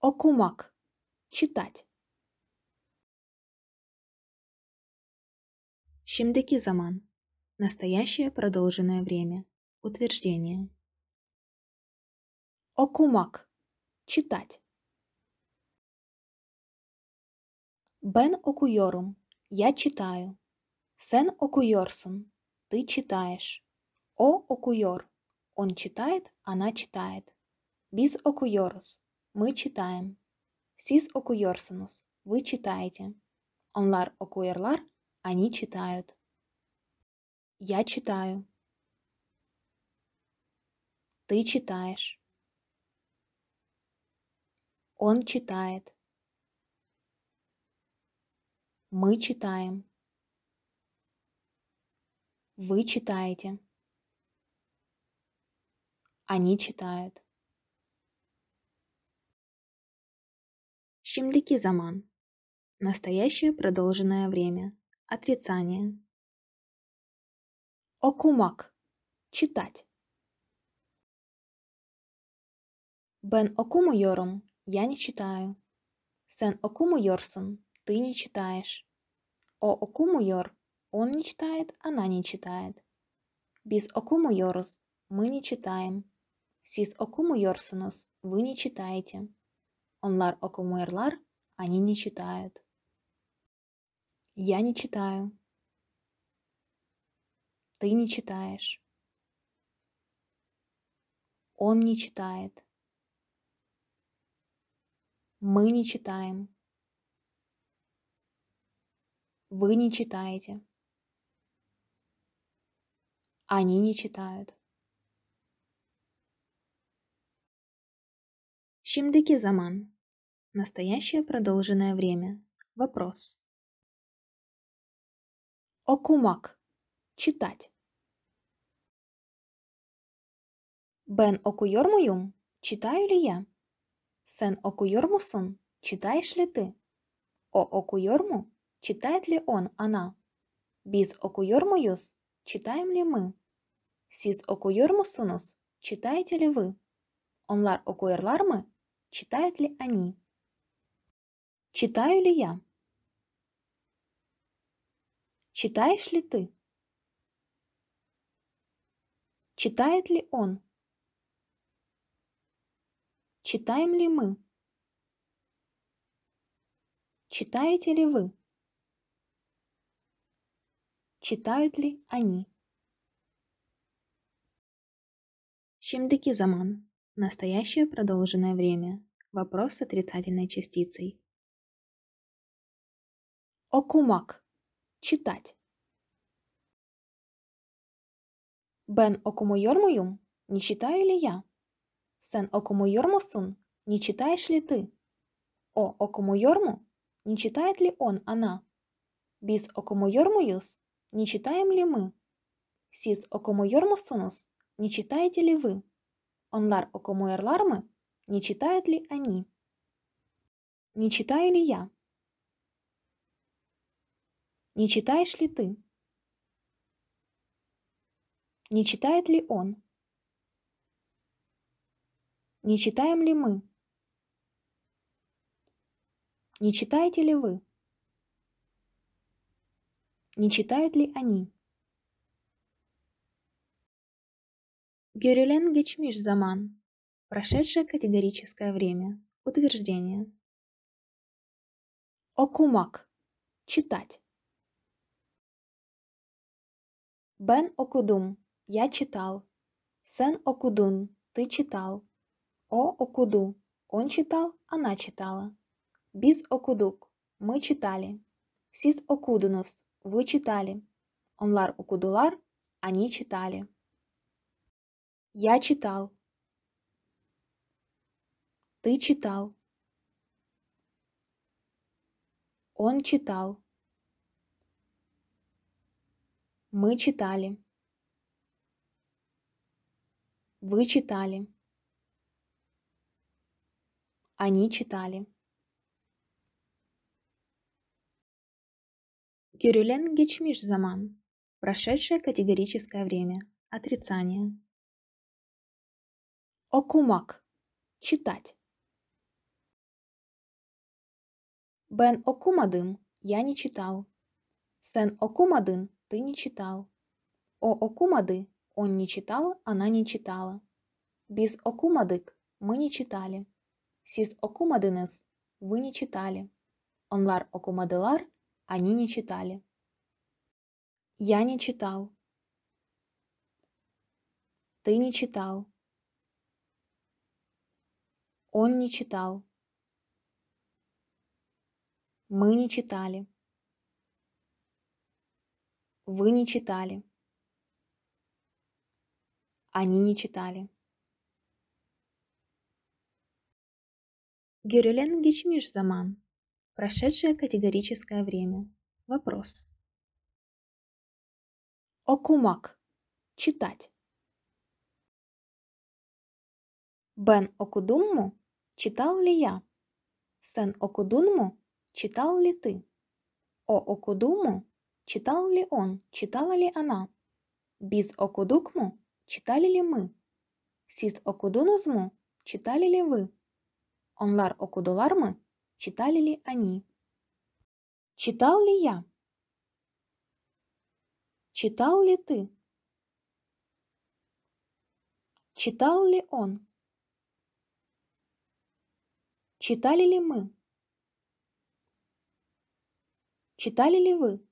Окумак. Читать. Шимдеки заман Настоящее продолженное время. Утверждение. Окумак. Читать. Бен окуйорум. Я читаю. Сен окуйорсун. Ты читаешь. О окуйор. Он читает, она читает. Биз окуйорус. Мы читаем. Сис окуйорсунус. Вы читаете. Онлар окуерлар. Они читают. Я читаю. Ты читаешь. Он читает. Мы читаем. Вы читаете. Они читают. Şimdiki заман. Настоящее продолженное время. Отрицание. Окумак. Читать. Бен окуму йорум. Я не читаю. Сен окуму йорсун. Ты не читаешь. О окуму йор. Он не читает, она не читает. Без окуму йорус. Мы не читаем. Сис окуму йорсунус. Вы не читаете. Onlar окумуэрлар, они не читают. Я не читаю. Ты не читаешь. Он не читает. Мы не читаем. Вы не читаете. Они не читают. Şimdiki заман. Настоящее продолженное время. Вопрос. Окумак. Читать. Бен окуйор Читаю ли я? Сен окуйор Читаешь ли ты? О окуйор Читает ли он, она? Биз окуйор Читаем ли мы? Сиз окуйор Читаете ли вы? Онлар окуйорлар Читают ли они? Читаю ли я? Читаешь ли ты? Читает ли он? Читаем ли мы? Читаете ли вы? Читают ли они? Şimdiki Заман Настоящее продолженное время. Вопрос с отрицательной частицей. Окумак. Читать. Бен окумуйормуюм? Не читаю ли я? Сен окумуйормусун? Не читаешь ли ты? О окумуйорму? Не читает ли он, она? Бис окумуйормуюс? Не читаем ли мы? Сис окумуйормусунус? Не читаете ли вы? Онлар Окомуэрлармы? Не читают ли они? Не читаю ли я? Не читаешь ли ты? Не читает ли он? Не читаем ли мы? Не читаете ли вы? Не читают ли они? Герюлен Гечмиш Заман. Прошедшее категорическое время. Утверждение. Окумак. Читать. Бен Окудум. Я читал. Сен Окудун. Ты читал. О Окуду. Он читал, она читала. Биз Окудук. Мы читали. Сис Окудунус. Вы читали. Онлар Окудулар. Они читали. Я читал. Ты читал. Он читал. Мы читали. Вы читали. Они читали. Кюрюлен Гечмиш Заман. Прошедшее категорическое время. Отрицание. Окумак. Читать. Бен Окумадым я не читал. Сен Окумадын ты не читал. О Окумады он не читал, она не читала. Без Окумадык мы не читали. Сис Окумадынес вы не читали. Онлар Окумадылар они не читали. Я не читал. Ты не читал. Он не читал. Мы не читали. Вы не читали. Они не читали. Герюлен Гичмиш Прошедшее категорическое время. Вопрос. Окумак. Читать. Бен Окудумму Читал ли я? Сен окудунму? Читал ли ты? О окудуму? Читал ли он? Читала ли она? Без окудукму? Читали ли мы? Сис окудунузму? Читали ли вы? Онлар окудулармы? Читали ли они? Читал ли я? Читал ли ты? Читал ли он? Читали ли мы? Читали ли вы?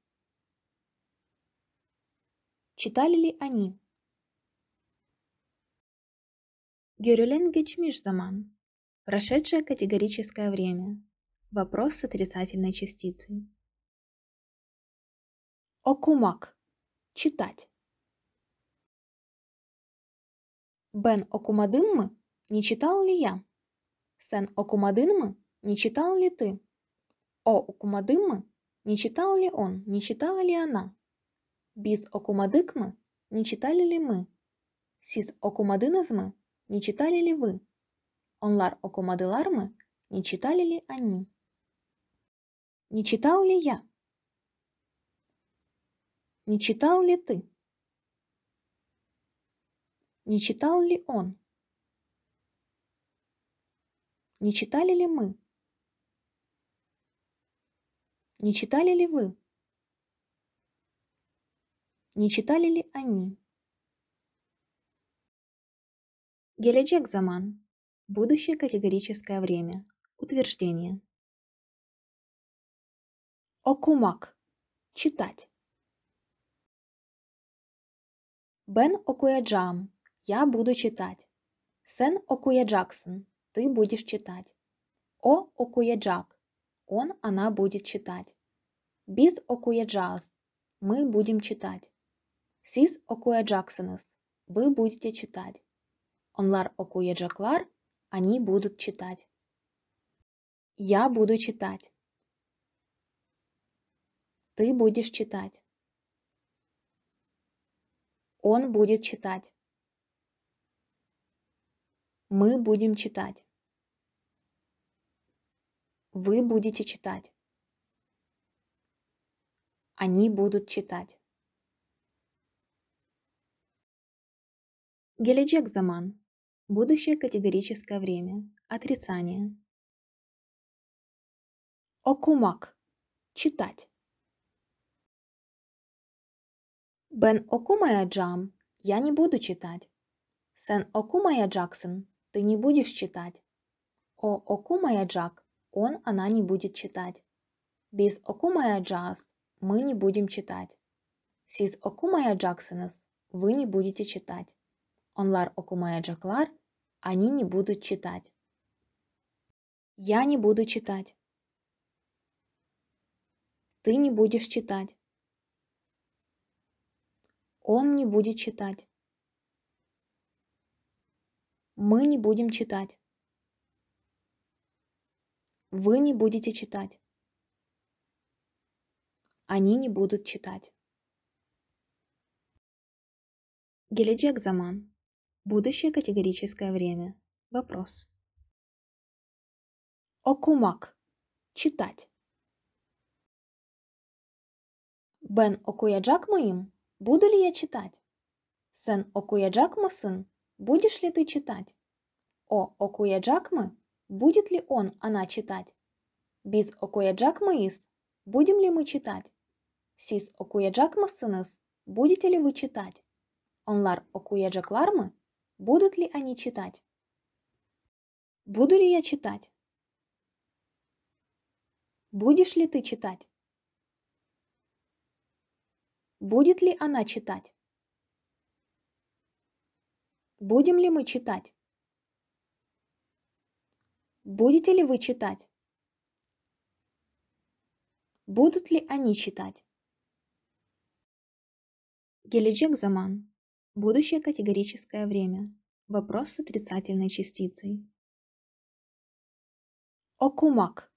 Читали ли они? Герюлен Гечмиш Заман. Прошедшее категорическое время. Вопрос с отрицательной частицей. Окумак. Читать. Бен Окумадыммы не читал ли я? Сен Окумадынмы? Не читал ли ты? О Окумадынмы? Не читал ли он? Не читала ли она? Без Окумадыкмы? Не читали ли мы? Сиз Окумадыназмы? Не читали ли вы? Онлар Окумадылармы? Не читали ли они? Не читал ли я? Не читал ли ты? Не читал ли он? Не читали ли мы? Не читали ли вы? Не читали ли они? Геледжек Заман. Будущее категорическое время. Утверждение. Окумак. Читать. Бен Окуяджам. Я буду читать. Сен Окуяджаксон. Ты будешь читать. О окуяджак. Он, она будет читать. Биз окуяджаас. Мы будем читать. Сиз окуяджаксенес. Вы будете читать. Онлар окуяджаклар. Они будут читать. Я буду читать. Ты будешь читать. Он будет читать. Мы будем читать. Вы будете читать. Они будут читать. Геледжек Заман. Будущее категорическое время. Отрицание. Окумак. Читать. Бен Окумая Джам. Я не буду читать. Сен Окумая Джаксон. Ты не будешь читать. О Окумая Джак. Он, она не будет читать. Без Окумая Джаз мы не будем читать. Сиз окумаяджаксенес вы не будете читать. Онлар Окумая Джаклар они не будут читать. Я не буду читать. Ты не будешь читать. Он не будет читать. Мы не будем читать. Вы не будете читать. Они не будут читать. Геледжек Заман. Будущее категорическое время. Вопрос. Окумак. Читать. Бен Окуяджак моим? Буду ли я читать? Сен Окуяджак мы сын? Будешь ли ты читать? О Окуяджак мы? Будет ли он, она читать? Biz okuyacak mıyız? Будем ли мы читать? Siz okuyacak mısınız? Будете ли вы читать? Онлар окуяджак лармы? Будут ли они читать? Буду ли я читать? Будешь ли ты читать? Будет ли она читать? Будем ли мы читать? Будете ли вы читать? Будут ли они читать? Геледжек Заман. Будущее категорическое время. Вопрос с отрицательной частицей. Окумак.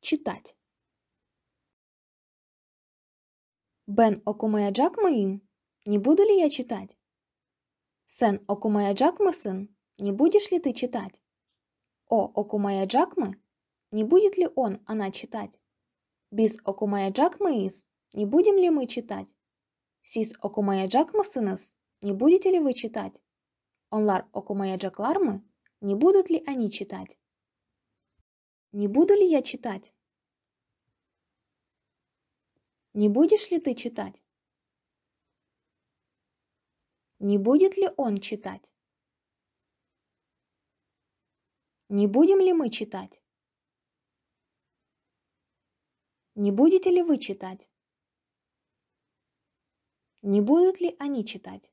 Читать. Бен Окумаяджак моим? Не буду ли я читать? Сен Окумаяджак сын? Не будешь ли ты читать? о Окумая Джакмы? Не будет ли он, она читать? Без Окумая Джакмы из? Не будем ли мы читать? Сис Окумая Джакмы сынес? Не будете ли вы читать? Онлар Окумая Джаклармы? Не будут ли они читать? Не буду ли я читать? Не будешь ли ты читать? Не будет ли он читать? Не будем ли мы читать? Не будете ли вы читать? Не будут ли они читать?